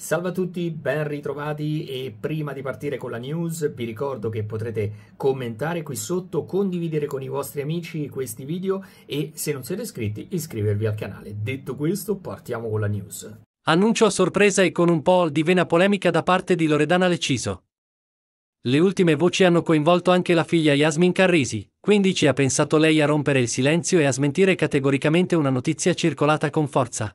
Salve a tutti, ben ritrovati e prima di partire con la news vi ricordo che potrete commentare qui sotto, condividere con i vostri amici questi video e se non siete iscritti iscrivervi al canale. Detto questo partiamo con la news. Annuncio a sorpresa e con un po' di vena polemica da parte di Loredana Leciso. Le ultime voci hanno coinvolto anche la figlia Yasmin Carrisi, quindi ci ha pensato lei a rompere il silenzio e a smentire categoricamente una notizia circolata con forza.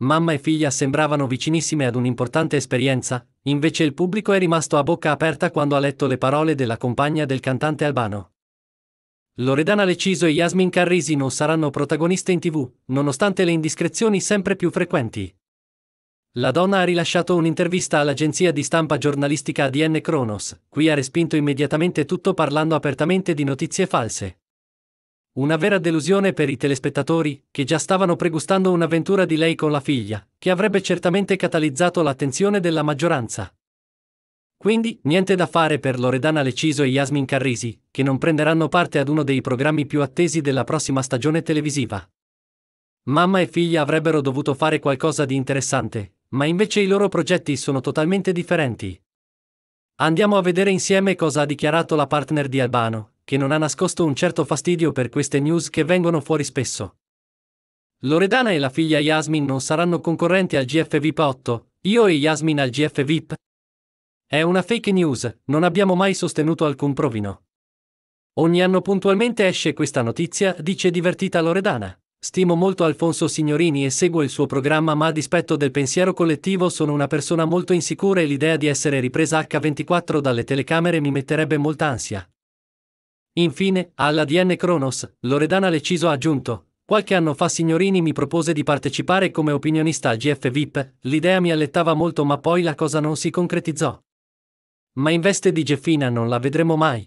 Mamma e figlia sembravano vicinissime ad un'importante esperienza, invece il pubblico è rimasto a bocca aperta quando ha letto le parole della compagna del cantante albano. Loredana Leciso e Yasmin Carrisi non saranno protagoniste in tv, nonostante le indiscrezioni sempre più frequenti. La donna ha rilasciato un'intervista all'agenzia di stampa giornalistica ADN Kronos, qui ha respinto immediatamente tutto parlando apertamente di notizie false. Una vera delusione per i telespettatori, che già stavano pregustando un'avventura di lei con la figlia, che avrebbe certamente catalizzato l'attenzione della maggioranza. Quindi, niente da fare per Loredana Leciso e Yasmin Carrisi, che non prenderanno parte ad uno dei programmi più attesi della prossima stagione televisiva. Mamma e figlia avrebbero dovuto fare qualcosa di interessante, ma invece i loro progetti sono totalmente differenti. Andiamo a vedere insieme cosa ha dichiarato la partner di Albano, che non ha nascosto un certo fastidio per queste news che vengono fuori spesso. Loredana e la figlia Yasmin non saranno concorrenti al GF VIP 8, io e Yasmin al GF VIP? È una fake news, non abbiamo mai sostenuto alcun provino. Ogni anno puntualmente esce questa notizia, dice divertita Loredana. Stimo molto Alfonso Signorini e seguo il suo programma, ma a dispetto del pensiero collettivo sono una persona molto insicura e l'idea di essere ripresa H24 dalle telecamere mi metterebbe molta ansia. Infine, alla DN Kronos, Loredana Leciso ha aggiunto, qualche anno fa Signorini mi propose di partecipare come opinionista al GF VIP, l'idea mi allettava molto ma poi la cosa non si concretizzò. Ma in veste di Geffina non la vedremo mai.